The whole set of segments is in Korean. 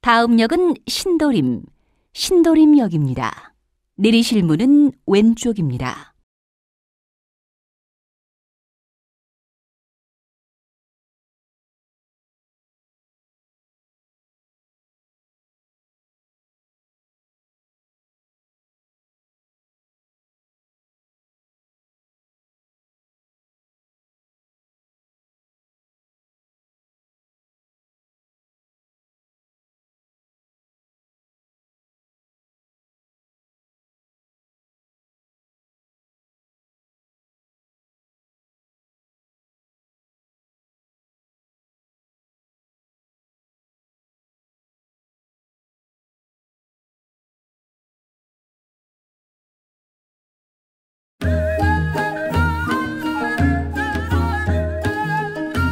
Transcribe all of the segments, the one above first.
다음 역은 신도림, 신도림역입니다. 내리실 문은 왼쪽입니다.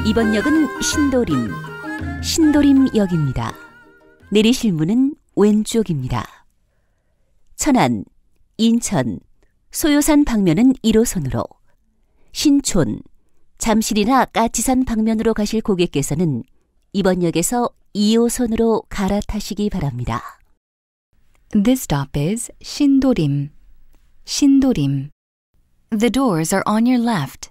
이번 역은 신도림, 신도림역입니다. 내리실 문은 왼쪽입니다. 천안, 인천, 소요산 방면은 1호선으로, 신촌, 잠실이나 까치산 방면으로 가실 고객께서는 이번 역에서 2호선으로 갈아타시기 바랍니다. This stop is 신도림. 신도림. The doors are on your left.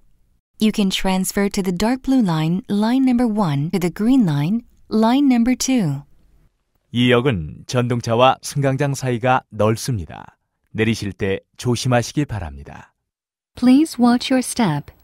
You can transfer to the dark blue line, line number 1, to the green line, line number 2. 이 역은 전동차와 승강장 사이가 넓습니다. 내리실 때 조심하시기 바랍니다. Please watch your step